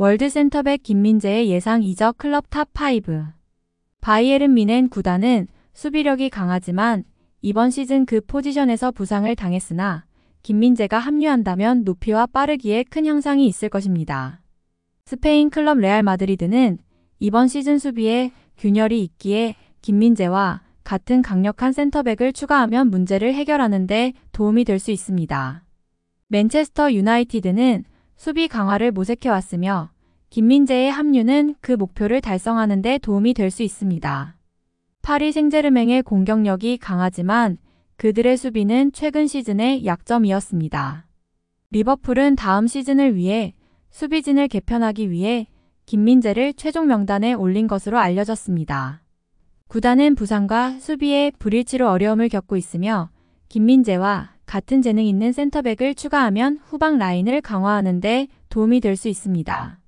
월드센터백 김민재의 예상 이적 클럽 탑5 바이에른 미넨 구단은 수비력이 강하지만 이번 시즌 그 포지션에서 부상을 당했으나 김민재가 합류한다면 높이와 빠르기에 큰 향상이 있을 것입니다. 스페인 클럽 레알 마드리드는 이번 시즌 수비에 균열이 있기에 김민재와 같은 강력한 센터백을 추가하면 문제를 해결하는 데 도움이 될 수 있습니다. 맨체스터 유나이티드는 수비 강화를 모색해왔으며 김민재의 합류는 그 목표를 달성하는 데 도움이 될 수 있습니다. 파리 생제르맹의 공격력이 강하지만 그들의 수비는 최근 시즌의 약점이었습니다. 리버풀은 다음 시즌을 위해 수비진을 개편하기 위해 김민재를 최종 명단에 올린 것으로 알려졌습니다. 구단은 부상과 수비의 불일치로 어려움을 겪고 있으며 김민재와 같은 재능 있는 센터백을 추가하면 후방 라인을 강화하는 데 도움이 될 수 있습니다.